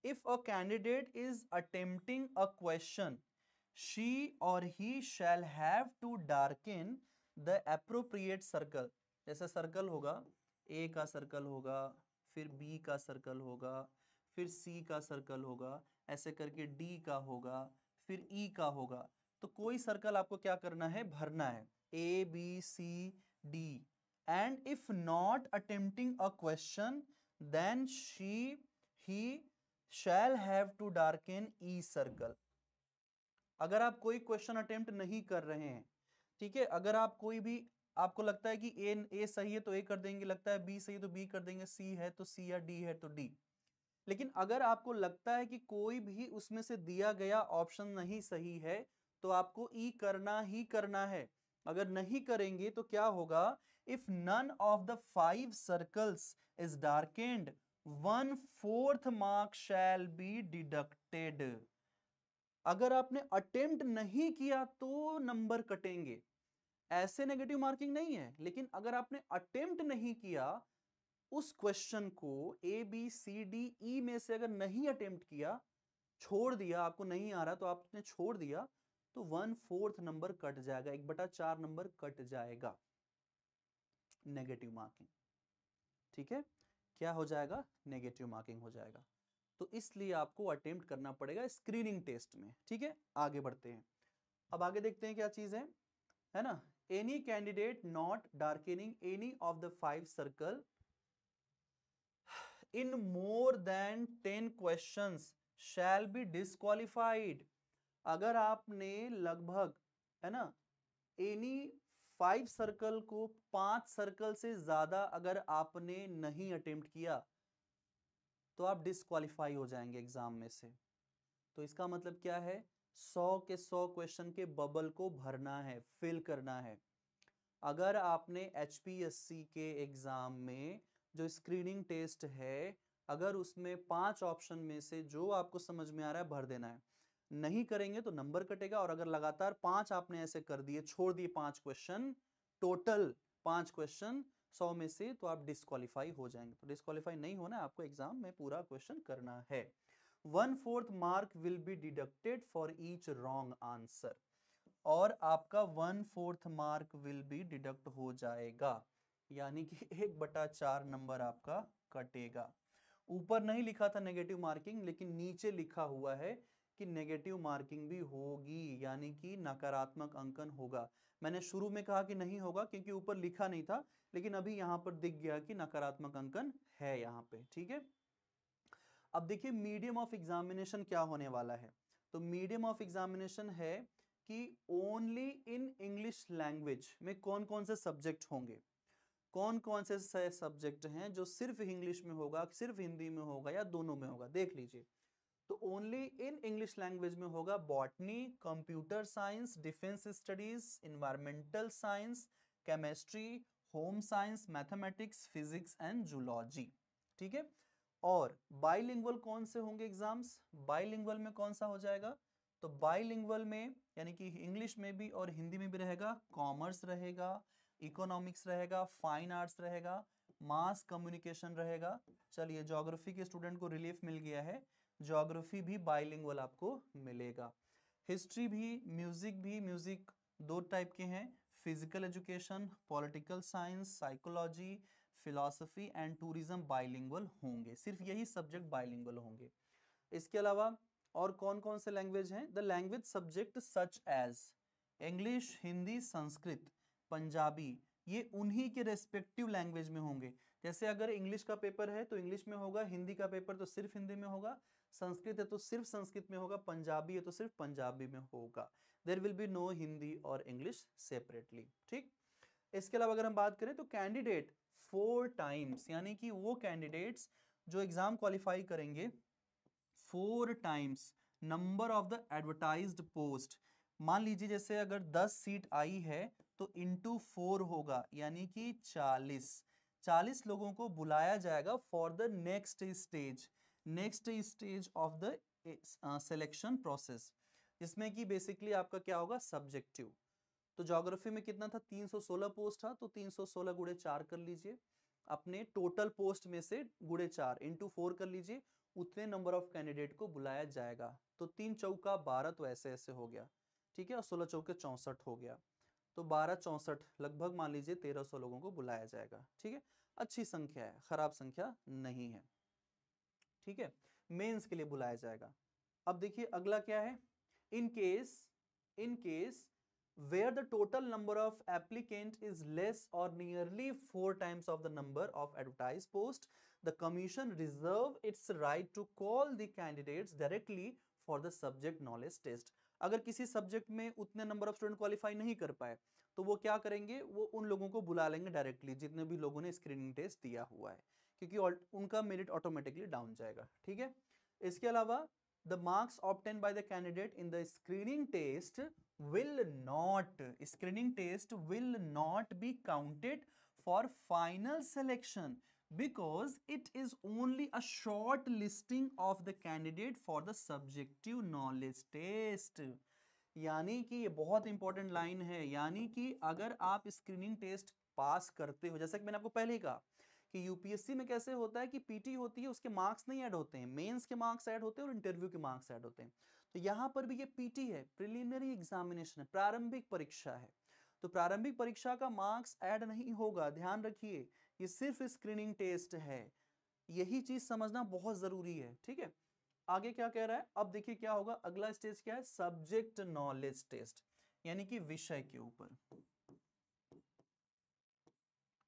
if a candidate is attempting a question she और he shall have to darken the appropriate circle जैसा सर्कल होगा ए का सर्कल होगा फिर बी का सर्कल होगा फिर सी का सर्कल होगा ऐसे करके डी का होगा फिर ई e का होगा तो कोई सर्कल आपको क्या करना है भरना है A B C D and if not attempting a question then she he shall have to dark darken E circle अगर आप कोई क्वेश्चन अटेम्प्ट नहीं कर रहे हैं ठीक है अगर आप कोई भी आपको लगता है कि ए ए सही है तो ए कर देंगे लगता है बी सही है तो बी कर देंगे सी है तो सी या डी है तो डी लेकिन अगर आपको लगता है कि कोई भी उसमें से दिया गया ऑप्शन नहीं सही है तो आपको ई e करना ही करना है अगर नहीं करेंगे तो क्या होगा if none of the five circles is darkened, one fourth mark shall be deducted अगर आपने अटेम्प्ट नहीं किया तो नंबर कटेंगे ऐसे नेगेटिव मार्किंग नहीं है लेकिन अगर आपने अटेम्प्ट नहीं किया उस क्वेश्चन को ए बी सी डी ई में से अगर नहीं अटेम्प्ट किया छोड़ दिया आपको नहीं आ रहा तो आपने छोड़ दिया तो वन फोर्थ नंबर कट जाएगा एक बटा चार नंबर कट जाएगा नेगेटिव मार्किंग ठीक है क्या हो जाएगा नेगेटिव मार्किंग हो जाएगा तो इसलिए आपको अटेम्प्ट करना पड़ेगा स्क्रीनिंग टेस्ट में ठीक है आगे बढ़ते हैं अब आगे देखते हैं क्या चीज़ है है ना any candidate not darkening any of the five circle in more than ten question shall be disqualified अगर आपने लगभग है ना एनी फाइव सर्कल को पांच सर्कल से ज्यादा अगर आपने नहीं अटेम्प्ट किया तो आप डिसक्वालीफाई हो जाएंगे एग्जाम में से तो इसका मतलब क्या है सौ के सौ क्वेश्चन के बबल को भरना है फिल करना है अगर आपने एच के एग्ज़ाम में जो स्क्रीनिंग टेस्ट है अगर उसमें पांच ऑप्शन में से जो आपको समझ में आ रहा है भर देना है नहीं करेंगे तो नंबर कटेगा और अगर लगातार पांच आपने ऐसे कर दिए छोड़ दिए पांच क्वेश्चन टोटल पांच क्वेश्चन सौ में से तो आप डिस्कालीफाई हो जाएंगे तो डिस्कालीफाई नहीं होना आपको एग्जाम में पूरा क्वेश्चन करना है one fourth mark will be deducted for each wrong answer और आपका one fourth mark will be deduct हो जाएगा यानी कि एक बटा चार नंबर आपका कटेगा ऊपर नहीं लिखा था नेगेटिव मार्किंग लेकिन नीचे लिखा हुआ है कि नेगेटिव मार्किंग भी होगी यानी कि नकारात्मक अंकन होगा मैंने शुरू में कहा कि नहीं होगा क्योंकि ऊपर लिखा नहीं था लेकिन अभी यहाँ पर दिख गया कि नकारात्मक अंकन है यहाँ पे ठीक है अब देखिए मीडियम ऑफ एग्जामिनेशन क्या होने वाला है तो मीडियम ऑफ एग्जामिनेशन है कि ओनली इन इंग्लिश लैंग्वेज में कौन कौन से सब्जेक्ट होंगे कौन कौन से सब्जेक्ट हैं जो सिर्फ इंग्लिश में होगा सिर्फ हिंदी में होगा या दोनों में होगा देख लीजिए तो ओनली इन इंग्लिश लैंग्वेज में होगा botany computer science defence studies environmental science chemistry home science mathematics physics and zoology ठीक है और बाईलिंगुअल कौन से होंगे एग्जाम्स बाईलिंगुअल में कौन सा हो जाएगा तो बाईलिंगुअल में यानी कि इंग्लिश में भी और हिंदी में भी रहेगा कॉमर्स रहेगा इकोनॉमिक्स रहेगा फाइन आर्ट्स रहेगा मास कम्युनिकेशन रहेगा चलिए ज्योग्राफी के स्टूडेंट को रिलीफ मिल गया है जोग्राफी भी बाइलिंगुअल आपको मिलेगा हिस्ट्री भी म्यूज़िक भी म्यूज़िक दो टाइप के हैं physical education political science psychology philosophy and tourism bilingual होंगे सिर्फ यही सब्जेक्ट बाइलिंगुअल होंगे इसके अलावा और कौन कौन से लैंग्वेज हैं the language subject such as English Hindi Sanskrit Punjabi ये उन्हीं के रेस्पेक्टिव लैंग्वेज में होंगे जैसे अगर इंग्लिश का पेपर है तो इंग्लिश में होगा हिंदी का पेपर तो सिर्फ हिंदी में होगा संस्कृत है तो सिर्फ संस्कृत में होगा पंजाबी है तो सिर्फ पंजाबी में होगा there will be no Hindi और इंग्लिश सेपरेटली ठीक इसके अलावा अगर हम बात करें तो कैंडिडेट फोर टाइम्स यानी कि वो कैंडिडेट्स जो एग्जाम क्वालिफाई करेंगे four times number of the advertise post मान लीजिए जैसे अगर 10 सीट आई है तो इंटू फोर होगा यानी कि 40 40 लोगों को बुलाया जाएगा for the next stage next stage of the selection process इसमें कि बेसिकली आपका क्या होगा सब्जेक्टिव तो जोग्राफी में कितना था 316 पोस्ट था तो 316 सौ गुड़े चार कर लीजिए अपने टोटल पोस्ट में से गुड़े चार इंटू फोर कर लीजिए उतने नंबर ऑफ कैंडिडेट को बुलाया जाएगा तो तीन चौका बारह तो ऐसे ऐसे हो गया ठीक है और सोलह चौके चौंसठ हो गया तो बारह चौंसठ लगभग मान लीजिए तेरह सौ लोगों को बुलाया जाएगा ठीक है अच्छी संख्या है खराब संख्या नहीं है ठीक है मेंस के लिए बुलाया जाएगा अब देखिए अगला क्या है in case in case where the total number of applicant is less और nearly four times of the number of advertise post the commission reserve its right to call the candidates directly for the subject knowledge test अगर किसी subject में उतने number of student qualify नहीं कर पाए तो वो क्या करेंगे वो उन लोगों को बुला लेंगे डायरेक्टली जितने भी लोगों ने स्क्रीनिंग टेस्ट दिया हुआ है क्योंकि उनका मेरिट ऑटोमेटिकली डाउन जाएगा ठीक है इसके अलावा the marks obtain by the candidate in the screening test will not screening test will not be counted for final selection because it is only a short listing of the candidate for the subjective knowledge test यानी कि ये बहुत important line है यानी कि अगर आप screening test pass करते हो जैसा कि मैंने आपको पहले कहा कि यूपीएससी में कैसे होता है कि पीटी होती है उसके मार्क्स नहीं ऐड होते हैं मेंस के मार्क्स ऐड होते हैं और इंटरव्यू के मार्क्स ऐड होते हैं तो यहाँ पर भी ये पीटी है प्रिलिमिनरी एग्जामिनेशन है प्रारंभिक परीक्षा है तो प्रारंभिक परीक्षा का मार्क्स ऐड नहीं होगा ध्यान रखिए ये सिर्फ स्क्रीनिंग टेस्ट है यही चीज समझना बहुत जरूरी है ठीक है आगे क्या कह रहा है अब देखिए क्या होगा अगला स्टेज क्या है सब्जेक्ट नॉलेज टेस्ट यानी कि विषय के ऊपर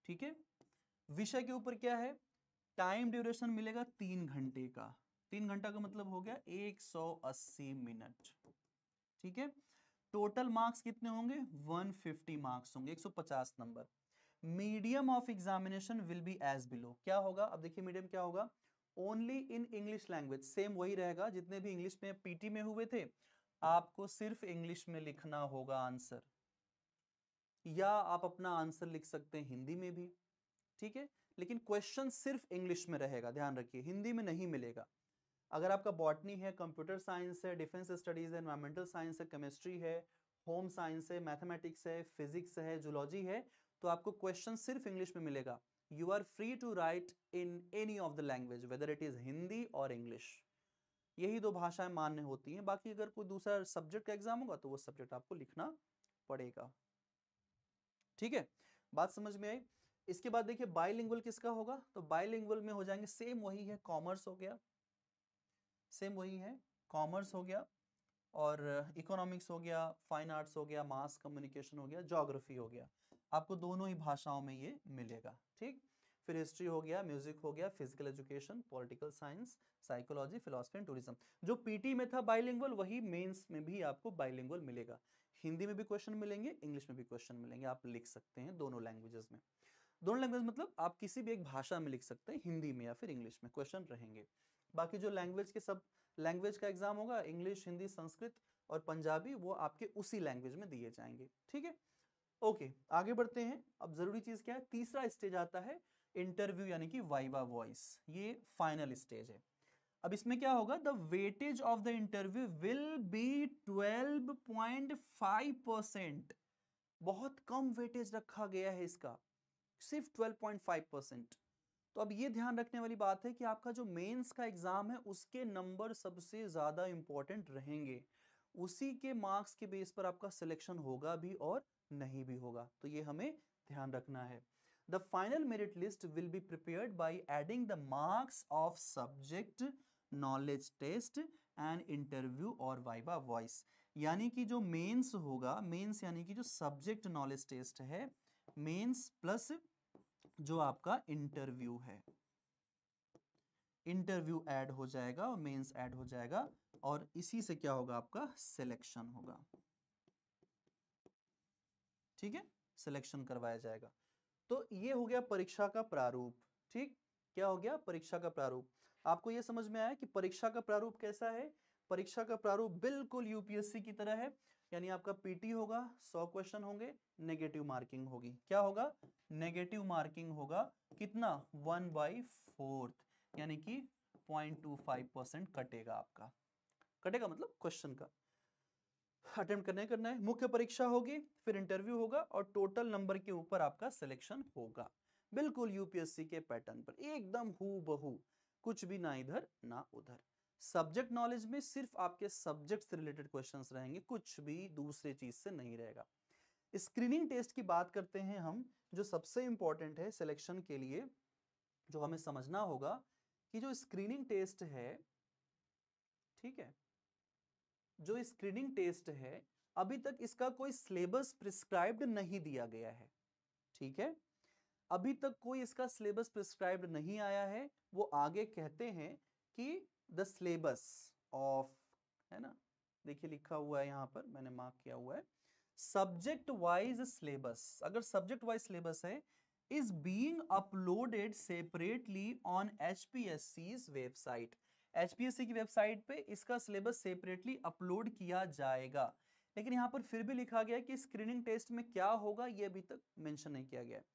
ठीक है विषय के ऊपर क्या है टाइम ड्यूरेशन मिलेगा तीन घंटे का तीन घंटा का मतलब हो गया 180 मिनट ठीक है टोटल मार्क्स कितने होंगे 150 मार्क्स होंगे 150 number medium of examination will be as below क्या होगा अब देखिए मीडियम क्या होगा only in English language same वही रहेगा जितने भी इंग्लिश में पीटी में हुए थे आपको सिर्फ इंग्लिश में लिखना होगा आंसर या आप अपना आंसर लिख सकते हैं हिंदी में भी ठीक है लेकिन क्वेश्चन सिर्फ इंग्लिश में रहेगा ध्यान रखिए हिंदी में नहीं मिलेगा अगर आपका बॉटनी है कंप्यूटर साइंस है डिफेंस स्टडीज़ है इन्वायरमेंटल साइंस है केमिस्ट्री है होम साइंस है मैथमेटिक्स है फिजिक्स है जूलॉजी है तो आपको क्वेश्चन सिर्फ इंग्लिश में मिलेगा you are free to write in any of the language whether it is Hindi और इंग्लिश यही दो भाषाएं मान्य होती हैं बाकी अगर कोई दूसरा सब्जेक्ट का एग्जाम होगा तो वो सब्जेक्ट आपको लिखना पड़ेगा ठीक है बात समझ में आई इसके बाद देखिए बाईलिंगुअल किसका होगा तो बाईलिंगुअल में हो जाएंगे सेम वही है कॉमर्स हो गया सेम वही है कॉमर्स हो गया और इकोनॉमिक्स हो गया फाइन आर्ट्स हो गया मास कम्युनिकेशन हो गया जोग्राफी हो गया आपको दोनों ही भाषाओं में ये मिलेगा ठीक फिर हिस्ट्री हो गया म्यूजिक हो गया physical education political science psychology philosophy and tourism जो पीटी में था बाइलिंगुअल वही मेंस में भी आपको बाइलिंगुअल मिलेगा हिंदी में भी क्वेश्चन मिलेंगे इंग्लिश में भी क्वेश्चन मिलेंगे आप लिख सकते हैं दोनों लैंग्वेजेस में दोनों लैंग्वेज मतलब आप किसी भी एक भाषा में लिख सकते हैं हिंदी में या फिर इंग्लिश में क्वेश्चन रहेंगे बाकी जो लैंग्वेज के सब लैंग्वेज का एग्जाम होगा इंग्लिश हिंदी संस्कृत और पंजाबी वो आपके उसी लैंग्वेज में दिए जाएंगे ठीक है ओके आगे बढ़ते हैं अब जरूरी चीज क्या है तीसरा स्टेज आता है इंटरव्यू यानी कि वाइवा वॉइस ये फाइनल स्टेज है अब इसमें क्या होगा the weightage of the interview will be 12.5 percent बहुत कम वेटेज रखा गया है इसका सिर्फ 12.5 परसेंट तो अब ये ध्यान रखने वाली बात है कि आपका जो मेंस का एग्ज़ाम है उसके नंबर सबसे ज़्यादा इंपॉर्टेंट रहेंगे उसी के मार्क्स के बेस पर आपका सिलेक्शन होगा भी और नहीं भी होगा तो ये हमें ध्यान रखना है the final merit list will be prepared by adding the marks of subject knowledge test and interview और वाइबा वॉइस यानी कि जो मेंस होगा मेंस यानी कि जो सब्जेक्ट नॉलेज टेस्ट है मेंस प्लस जो आपका इंटरव्यू है इंटरव्यू ऐड हो जाएगा और मेंस ऐड हो जाएगा और इसी से क्या होगा आपका सिलेक्शन होगा ठीक है सिलेक्शन करवाया जाएगा तो ये हो गया परीक्षा का प्रारूप ठीक क्या हो गया परीक्षा का प्रारूप आपको यह समझ में आया कि परीक्षा का प्रारूप कैसा है परीक्षा का प्रारूप बिल्कुल यूपीएससी की तरह है यानी आपका पीटी होगा सौ क्वेश्चन होंगे नेगेटिव मार्किंग होगी क्या होगा नेगेटिव मार्किंग होगा कितना वन बाई फोर्थ यानी कि पॉइंट टू फाइव परसेंट कटेगा आपका कटेगा मतलब क्वेश्चन का अटेम्प्ट करने करना है मुख्य परीक्षा होगी फिर इंटरव्यू होगा और टोटल नंबर के ऊपर आपका सिलेक्शन होगा बिल्कुल यूपीएससी के पैटर्न पर एकदम हु बहू कुछ भी ना इधर ना उधर सब्जेक्ट नॉलेज में सिर्फ आपके सब्जेक्ट से रिलेटेड क्वेश्चन रहेंगे कुछ भी दूसरे चीज से नहीं रहेगा स्क्रीनिंग टेस्ट की बात करते हैं हम जो सबसे इंपॉर्टेंट है सिलेक्शन के लिए जो हमें समझना होगा कि जो स्क्रीनिंग टेस्ट है ठीक है जो स्क्रीनिंग टेस्ट है अभी तक इसका कोई सिलेबस प्रिस्क्राइब्ड नहीं दिया गया है ठीक है अभी तक कोई इसका सिलेबस प्रिस्क्राइब्ड नहीं आया है वो आगे कहते हैं कि द सिलेबस ऑफ है ना देखिए लिखा हुआ है यहाँ पर मैंने मार्क किया हुआ है सब्जेक्ट वाइज सिलेबस अगर सब्जेक्ट वाइज सिलेबस है is being uploaded separately on H website H की वेबसाइट पे इसका सिलेबस सेपरेटली अपलोड किया जाएगा लेकिन यहाँ पर फिर भी लिखा गया कि स्क्रीनिंग टेस्ट में क्या होगा ये अभी तक मेंशन नहीं किया गया है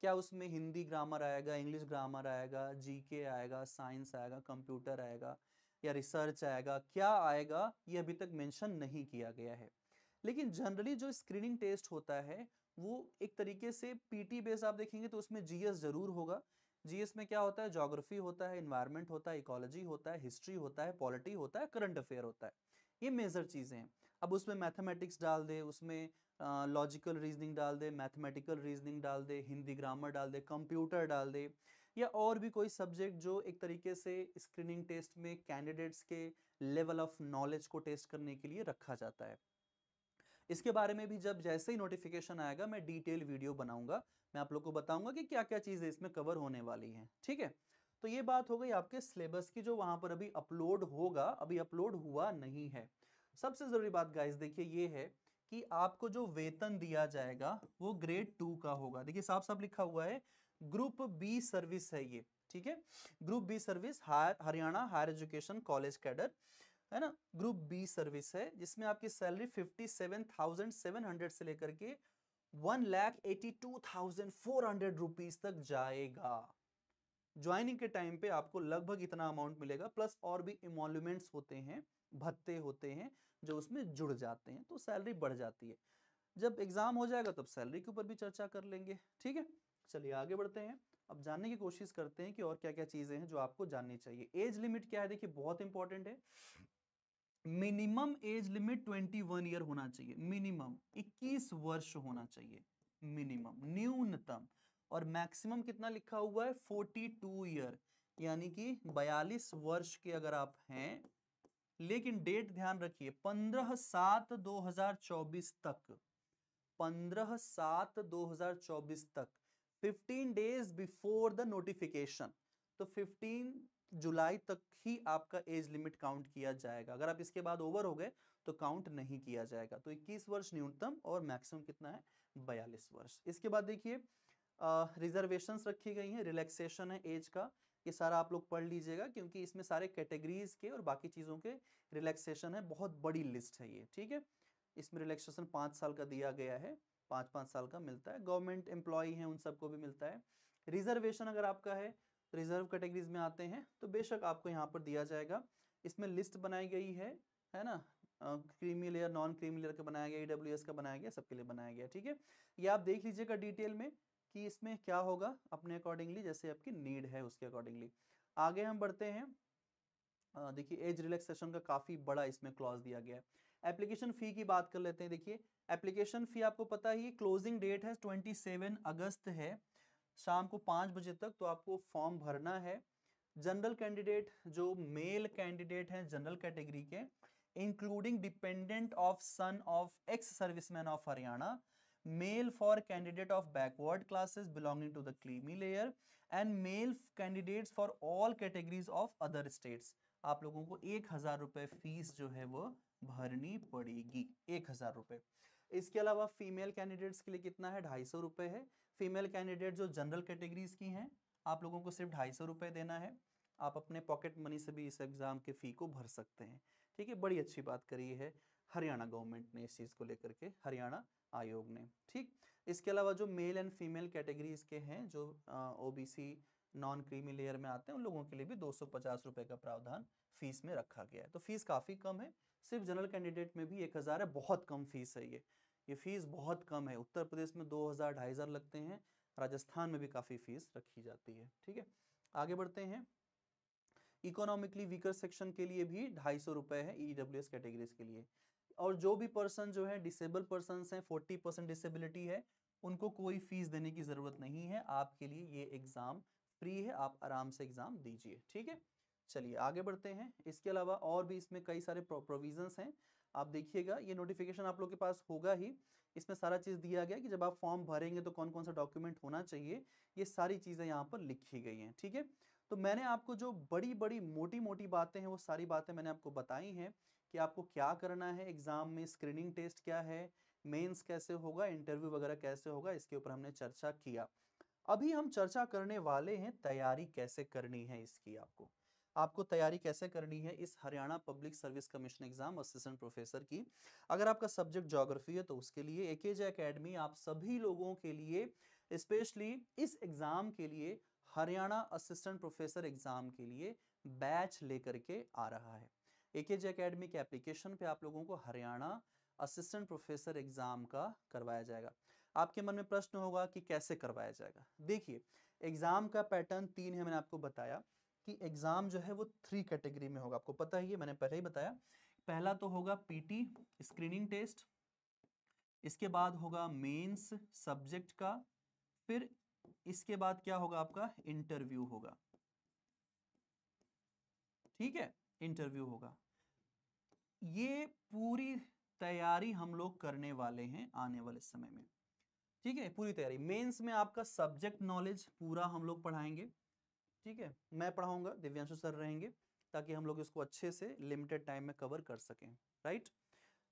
क्या उसमें हिंदी ग्रामर आएगा इंग्लिश ग्रामर आएगा जीके आएगा साइंस आएगा कंप्यूटर आएगा या रिसर्च आएगा क्या आएगा ये अभी तक मेंशन नहीं किया गया है लेकिन जनरली जो स्क्रीनिंग टेस्ट होता है वो एक तरीके से पीटी बेस आप देखेंगे तो उसमें जीएस जरूर होगा जीएस में क्या होता है जोग्राफी होता है इन्वायरमेंट होता है इकोलॉजी होता है हिस्ट्री होता है पॉलिटी होता है करंट अफेयर होता है ये मेजर चीज़ें हैं अब उसमें मैथमेटिक्स डाल दे उसमें लॉजिकल रीजनिंग डाल दे मैथमेटिकल रीजनिंग डाल दे हिंदी ग्रामर डाल दे कंप्यूटर डाल दे या और भी कोई सब्जेक्ट जो एक तरीके से स्क्रीनिंग टेस्ट में कैंडिडेट्स के लेवल ऑफ नॉलेज को टेस्ट करने के लिए रखा जाता है इसके बारे में भी जब जैसे ही नोटिफिकेशन आएगा मैं डिटेल वीडियो बनाऊंगा मैं आप लोग को बताऊंगा कि क्या क्या चीज़ें इसमें कवर होने वाली हैं ठीक है तो ये बात हो गई आपके सिलेबस की जो वहां पर अभी अपलोड होगा अभी अपलोड हुआ नहीं है सबसे ज़रूरी बात गाइस देखिए ये है कि आपको जो वेतन दिया जाएगा वो ग्रेड टू का होगा देखिए साफ साफ लिखा हुआ है ग्रुप बी सर्विस है ये ठीक है group B service Haryana higher education college cadre है ना ग्रुप बी सर्विस है जिसमें आपकी salary fifty seven thousand seven hundred से लेकर के one lakh eighty two thousand four hundred rupees तक जाएगा ज्वाइनिंग के टाइम पे आपको लगभग इतना अमाउंट मिलेगा प्लस और भी इमोल्यूमेंट्स होते हैं भत्ते होते हैं जो उसमें जुड़ जाते हैं तो सैलरी बढ़ जाती है जब एग्ज़ाम हो जाएगा तब सैलरी के ऊपर भी चर्चा कर लेंगे ठीक है चलिए आगे बढ़ते हैं अब जानने की कोशिश करते हैं कि और क्या क्या चीज़ें हैं जो आपको जाननी चाहिए एज लिमिट क्या है देखिए बहुत इंपॉर्टेंट है मिनिमम एज लिमिट 21 ईयर होना चाहिए मिनिमम 21 वर्ष होना चाहिए मिनिमम न्यूनतम और मैक्सिमम कितना लिखा हुआ है 42 ईयर यानी कि 42 वर्ष के अगर आप हैं लेकिन डेट ध्यान रखिए पंद्रह सात दो हजार चौबीस तक पंद्रह सात दो हजार चौबीस तक fifteen days before the notification तो फिफ्टीन जुलाई तक ही आपका एज लिमिट काउंट किया जाएगा अगर आप इसके बाद ओवर हो गए तो काउंट नहीं किया जाएगा तो 21 वर्ष न्यूनतम और मैक्सिमम कितना है 42 वर्ष इसके बाद देखिए रिजर्वेशंस रखी गई हैं रिलैक्सेशन है एज का ये सारा आप लोग पढ़ लीजिएगा क्योंकि इसमें सारे कैटेगरीज के और बाकी चीज़ों के रिलैक्सेशन है बहुत बड़ी लिस्ट है ये ठीक है इसमें रिलैक्सेशन पाँच साल का दिया गया है पाँच पाँच साल का मिलता है गवर्नमेंट एम्प्लॉय हैं उन सबको भी मिलता है रिजर्वेशन अगर आपका है रिजर्व कैटेगरीज में आते हैं तो बेशक आपको यहाँ पर दिया जाएगा इसमें लिस्ट बनाई गई है है ना creamy layer non creamy layer का बनाया गया ई का बनाया गया सबके लिए बनाया गया ठीक है ये आप देख लीजिएगा डिटेल में कि इसमें क्या होगा अपने अकॉर्डिंगली जैसे आपकी नीड है उसके अकॉर्डिंगली आगे हम बढ़ते हैं देखिए एज रिलैक्सेशन का काफ़ी बड़ा इसमें क्लॉज दिया गया है एप्लीकेशन फ़ी की बात कर लेते हैं देखिए एप्लीकेशन फ़ी आपको पता ही क्लोजिंग डेट है 27 अगस्त है शाम को पाँच बजे तक तो आपको फॉर्म भरना है जनरल कैंडिडेट जो मेल कैंडिडेट हैं जनरल कैटेगरी के including dependent of son of ex serviceman of Haryana male for candidate of backward classes belonging to the creamy layer and male candidates for all categories of other states आप लोगों को एक हजार रुपए fees जो है वो भरनी पड़ेगी एक हजार रुपए इसके अलावा फीमेल कैंडिडेट्स के लिए कितना है ढाई सौ रुपए है फीमेल कैंडिडेट जो जनरल कैटेगरीज की हैं आप लोगों को सिर्फ ढाई सौ रुपए देना है आप अपने पॉकेट मनी से भी इस एग्ज़ाम के फ़ी को भर सकते हैं ठीक है बड़ी अच्छी बात करी है हरियाणा गवर्नमेंट ने इस चीज़ को लेकर के हरियाणा आयोग ने ठीक इसके अलावा जो मेल एंड फीमेल कैटेगरीज के हैं जो ओबीसी नॉन क्रीमी लेयर में आते हैं उन लोगों के लिए भी दो सौ का प्रावधान फीस में रखा गया है तो फीस काफ़ी कम है सिर्फ जनरल कैंडिडेट में भी एक हज़ार है बहुत कम फीस है ये ये फीस बहुत कम है उत्तर प्रदेश में दो हज़ार ढाई हज़ार लगते हैं राजस्थान में भी काफ़ी फीस रखी जाती है ठीक है आगे बढ़ते हैं इकोनॉमिकली वीकर सेक्शन के लिए भी ढाई सौ रुपए है ईडब्ल्यू कैटेगरीज के लिए और जो भी पर्सन जो है डिसेबल पर्सन हैं फोर्टी परसेंट डिसेबिलिटी है उनको कोई फीस देने की ज़रूरत नहीं है आपके लिए ये एग्ज़ाम फ्री है आप आराम से एग्ज़ाम दीजिए ठीक है चलिए आगे बढ़ते हैं इसके अलावा और भी इसमें कई सारे प्रोविजन हैं आप देखिएगा ये नोटिफिकेशन आप लोग के पास होगा ही इसमें सारा चीज़ दिया गया कि जब आप फॉर्म भरेंगे तो कौन कौन सा डॉक्यूमेंट होना चाहिए ये सारी चीज़ें यहाँ पर लिखी गई हैं ठीक है तो मैंने आपको जो बड़ी बड़ी मोटी मोटी बातें हैं वो सारी बातें मैंने आपको बताई हैं कि आपको क्या करना है एग्ज़ाम में स्क्रीनिंग टेस्ट क्या है मेंस कैसे होगा इंटरव्यू वगैरह कैसे होगा इसके ऊपर हमने चर्चा किया अभी हम चर्चा करने वाले हैं तैयारी कैसे करनी है इसकी आपको आपको तैयारी कैसे करनी है इस Haryana public service commission exam assistant professor की अगर आपका सब्जेक्ट ज्योग्राफी है तो उसके लिए ए के अकेडमी आप सभी लोगों के लिए स्पेशली इस एग्जाम के लिए हरियाणा असिस्टेंट प्रोफेसर एग्जाम के लिए बैच लेकर के आ रहा है ए जे अकेडमी के एप्लीकेशन पे आप लोगों को हरियाणा असिस्टेंट प्रोफेसर एग्ज़ाम का करवाया जाएगा आपके मन में प्रश्न होगा कि कैसे करवाया जाएगा देखिए एग्ज़ाम का पैटर्न तीन है मैंने आपको बताया कि एग्ज़ाम जो है वो थ्री कैटेगरी में होगा आपको पता ही है मैंने पहले ही बताया पहला तो होगा पीटी स्क्रीनिंग टेस्ट इसके बाद होगा मेंस सब्जेक्ट का फिर इसके बाद क्या होगा आपका इंटरव्यू होगा ठीक है इंटरव्यू होगा ये पूरी तैयारी हम लोग करने वाले हैं आने वाले समय में ठीक है पूरी तैयारी मेंस में आपका सब्जेक्ट नॉलेज पूरा हम लोग पढ़ाएंगे ठीक है मैं पढ़ाऊंगा दिव्यांशु सर रहेंगे ताकि हम लोग इसको अच्छे से लिमिटेड टाइम में कवर कर सकें राइट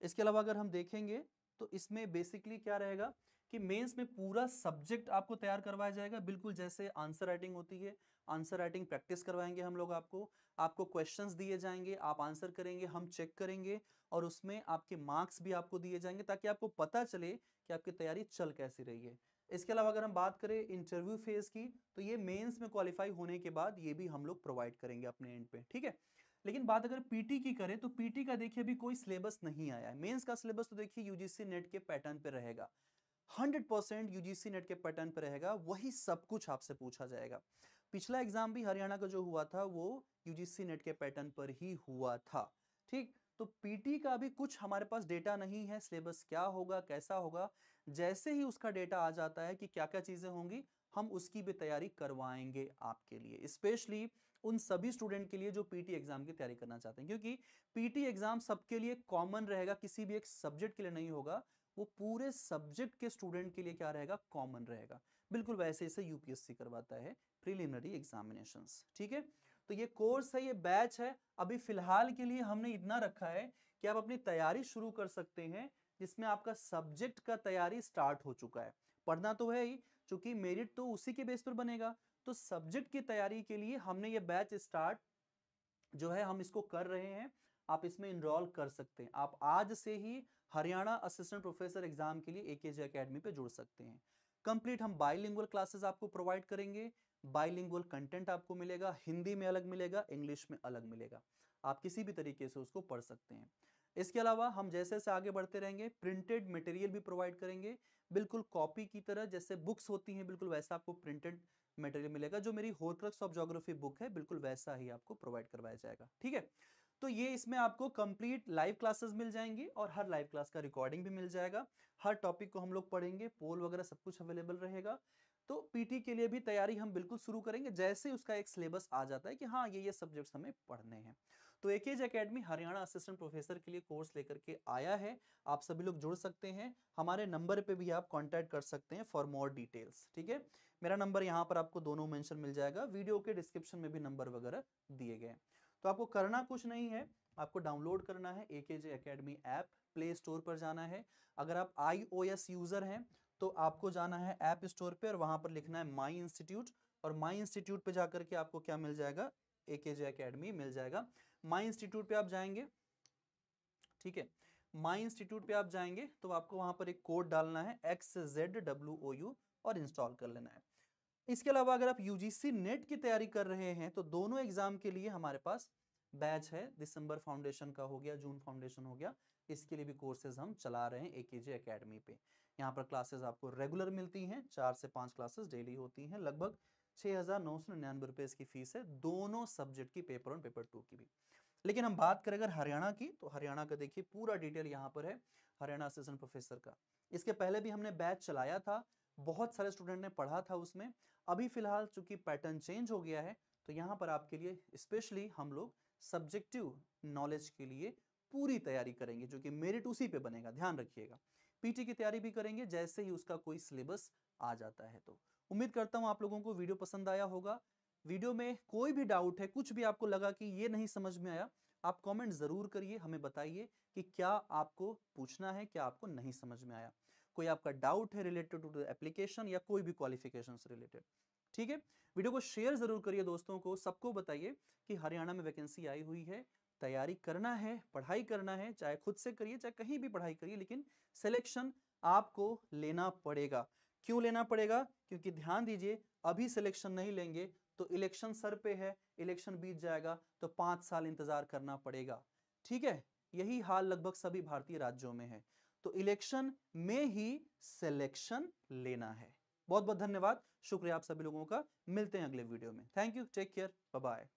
इसके अलावा अगर हम देखेंगे तो इसमें बेसिकली क्या रहेगा कि मेंस में पूरा सब्जेक्ट आपको तैयार करवाया जाएगा बिल्कुल जैसे आंसर राइटिंग होती है आंसर राइटिंग प्रैक्टिस करवाएंगे हम लोग आपको आपको क्वेश्चंस दिए जाएंगे आप आंसर करेंगे हम चेक करेंगे और उसमें आपके मार्क्स भी आपको दिए जाएंगे ताकि आपको पता चले कि आपकी तैयारी चल कैसी रही है इसके अलावा अगर हम बात करें इंटरव्यू फेज की तो ये मेंस में क्वालिफाई होने के बाद ये भी हम लोग प्रोवाइड करेंगे अपने एंड पे ठीक है लेकिन बात अगर पीटी की करें तो पीटी का देखिए अभी कोई सिलेबस नहीं आया है मेन्स का सिलेबस तो देखिए यूजीसी नेट के पैटर्न पर रहेगा 100% यूजीसी नेट के पैटर्न पर रहेगा वही सब कुछ आपसे पूछा जाएगा पिछला एग्जाम भी हरियाणा का जो हुआ था वो यूजीसी नेट के पैटर्न पर ही हुआ था ठीक तो पीटी का भी कुछ हमारे पास डेटा नहीं है सिलेबस क्या होगा कैसा होगा जैसे ही उसका डेटा आ जाता है कि क्या क्या चीज़ें होंगी हम उसकी भी तैयारी करवाएंगे आपके लिए स्पेशली उन सभी स्टूडेंट के लिए जो पीटी एग्जाम की तैयारी करना चाहते हैं क्योंकि पीटी एग्जाम सबके लिए कॉमन रहेगा किसी भी एक सब्जेक्ट के लिए नहीं होगा वो पूरे सब्जेक्ट के स्टूडेंट के लिए क्या रहेगा कॉमन रहेगा बिल्कुल वैसे इसे यूपीएससी करवाता है प्रिलिमिनरी एग्जामिनेशन ठीक है तो ये कोर्स है ये बैच है अभी फिलहाल के लिए हमने इतना रखा है कि आप अपनी तैयारी शुरू कर सकते हैं जिसमें आपका सब्जेक्ट का तैयारी स्टार्ट हो चुका है पढ़ना तो है ही चूंकि मेरिट तो उसी के बेस पर बनेगा तो सब्जेक्ट की तैयारी के लिए हमने ये बैच स्टार्ट जो है हम इसको कर रहे हैं आप इसमें इनरोल कर सकते हैं आप आज से ही हरियाणा असिस्टेंट प्रोफेसर एग्जाम के लिए ए के अकेडमी पे जुड़ सकते हैं कंप्लीट हम बाईलिंगुअल क्लासेस आपको प्रोवाइड करेंगे बाइलिंगुअल कंटेंट आपको मिलेगा हिंदी में अलग मिलेगा इंग्लिश में अलग मिलेगा आप किसी भी तरीके से उसको पढ़ सकते हैं इसके अलावा हम जैसे जैसे आगे बढ़ते रहेंगे प्रिंटेड मटेरियल भी प्रोवाइड करेंगे बिल्कुल कॉपी की तरह जैसे बुक्स होती हैं बिल्कुल वैसा आपको प्रिंटेड मटेरियल मिलेगा जो मेरी होलक्रक्स ऑफ जोग्राफी बुक है बिल्कुल वैसा ही आपको प्रोवाइड करवाया जाएगा ठीक है तो ये इसमें आपको कंप्लीट लाइव क्लासेस मिल जाएंगी और हर लाइव क्लास का रिकॉर्डिंग भी मिल जाएगा हर टॉपिक को हम लोग पढ़ेंगे पोल वगैरह सब कुछ अवेलेबल रहेगा तो पीटी के लिए भी तैयारी हम बिल्कुल शुरू करेंगे जैसे उसका एक सिलेबस आ जाता है कि हाँ ये ये सब्जेक्ट्स हमें पढ़ने हैं तो एक Edge Academy Haryana assistant professor के लिए कोर्स लेकर के आया है आप सभी लोग जुड़ सकते हैं हमारे नंबर पे भी आप कांटेक्ट कर सकते हैं फॉर मोर डिटेल्स ठीक है मेरा नंबर यहाँ पर आपको दोनों मैंशन मिल जाएगा वीडियो के डिस्क्रिप्शन में भी नंबर वगैरह दिए गए तो आपको करना कुछ नहीं है आपको डाउनलोड करना है एक Edge Academy app Play Store पर जाना है अगर आप आई यूज़र हैं तो आपको जाना है ऐप स्टोर पे और वहां पर लिखना है माई इंस्टीट्यूट और माई इंस्टीट्यूट पे जाकर के आपको क्या मिल जाएगा ए के जे अकेडमी मिल जाएगा माई इंस्टीट्यूट पे आप जाएंगे ठीक है माई इंस्टीट्यूट पे आप जाएंगे तो आपको वहां पर एक कोड डालना है X Z W O U और इंस्टॉल कर लेना है इसके अलावा अगर आप यूजीसी नेट e की तैयारी कर रहे हैं तो दोनों एग्जाम के लिए हमारे पास बैच है दिसंबर फाउंडेशन का हो गया जून फाउंडेशन हो गया इसके लिए भी कोर्सेज हम चला रहे हैं ए के जे अकेडमी पे यहाँ पर क्लासेस आपको रेगुलर मिलती हैं चार से पांच क्लासेस डेली होती हैं लगभग छः हज़ार नौ सौ निन्यानवे रुपये इसकी फीस है दोनों सब्जेक्ट की पेपर वन पेपर टू की भी लेकिन हम बात करें अगर हरियाणा की तो हरियाणा का देखिए पूरा डिटेल यहाँ पर है हरियाणा असिस्टेंट प्रोफेसर का इसके पहले भी हमने बैच चलाया था बहुत सारे स्टूडेंट ने पढ़ा था उसमें अभी फिलहाल चूंकि पैटर्न चेंज हो गया है तो यहाँ पर आपके लिए स्पेशली हम लोग सब्जेक्टिव नॉलेज के लिए पूरी तैयारी करेंगे जो कि मेरिट उसी पे बनेगा ध्यान रखिएगा पीटी की तैयारी भी करेंगे जैसे ही उसका कोई सिलेबस आ जाता है तो उम्मीद करता हूं आप लोगों को वीडियो पसंद आया होगा वीडियो में कोई भी डाउट है कुछ भी आपको लगा कि ये नहीं समझ में आया आप कमेंट जरूर करिए हमें बताइए कि क्या आपको पूछना है क्या आपको नहीं समझ में आया कोई आपका डाउट है रिलेटेड टू एप्लीकेशन या कोई भी क्वालिफिकेशन रिलेटेड ठीक है वीडियो को शेयर जरूर करिए दोस्तों को सबको बताइए कि हरियाणा में वैकेंसी आई हुई है तैयारी करना है पढ़ाई करना है चाहे खुद से करिए चाहे कहीं भी पढ़ाई करिए लेकिन सिलेक्शन आपको लेना पड़ेगा क्यों लेना पड़ेगा क्योंकि ध्यान दीजिए अभी सिलेक्शन नहीं लेंगे तो इलेक्शन सर पे है इलेक्शन बीत जाएगा तो पांच साल इंतजार करना पड़ेगा ठीक है यही हाल लगभग सभी भारतीय राज्यों में है तो इलेक्शन में ही सिलेक्शन लेना है बहुत बहुत धन्यवाद शुक्रिया आप सभी लोगों का मिलते हैं अगले वीडियो में thank you take care bye